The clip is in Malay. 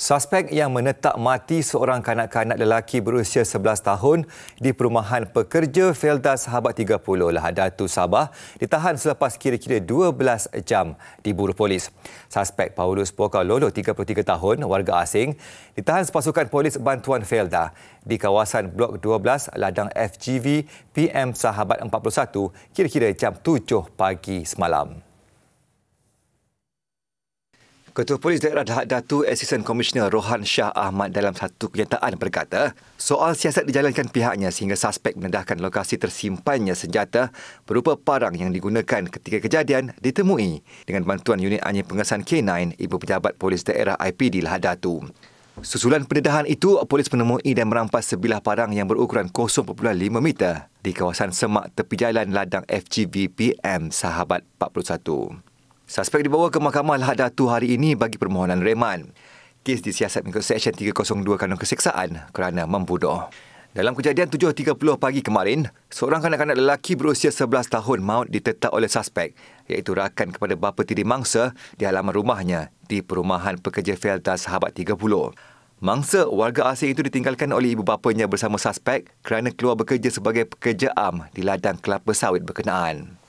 Suspek yang menetap mati seorang kanak-kanak lelaki berusia 11 tahun di perumahan pekerja Felda Sahabat 30 Lahadatu Sabah ditahan selepas kira-kira 12 jam diburu polis. Suspek Paulus Poka Lolo, 33 tahun, warga asing, ditahan sepasukan polis bantuan Felda di kawasan Blok 12 Ladang FGV PM Sahabat 41 kira-kira jam 7 pagi semalam. Ketua Polis Daerah Dahat Datu Assistant Commissioner Rohan Shah Ahmad dalam satu kenyataan berkata, soal siasat dijalankan pihaknya sehingga suspek mendedahkan lokasi tersimpannya senjata berupa parang yang digunakan ketika kejadian ditemui dengan bantuan unit anjing pengesan K9 Ibu Pejabat Polis Daerah IPD Lahat Datu. Susulan pendedahan itu, polis menemui dan merampas sebilah parang yang berukuran 0.5 meter di kawasan semak tepi jalan ladang FGVPM Sahabat 41. Suspek dibawa ke Mahkamah Lahad Datu hari ini bagi permohonan reman. Kes disiasat mengikut Seksyen 302 Kanun Keseksaan kerana membunuh. Dalam kejadian 7.30 pagi kemarin, seorang kanak-kanak lelaki berusia 11 tahun maut ditetak oleh suspek iaitu rakan kepada bapa tiri mangsa di halaman rumahnya di perumahan pekerja Felda Sahabat 30. Mangsa warga asing itu ditinggalkan oleh ibu bapanya bersama suspek kerana keluar bekerja sebagai pekerja am di ladang kelapa sawit berkenaan.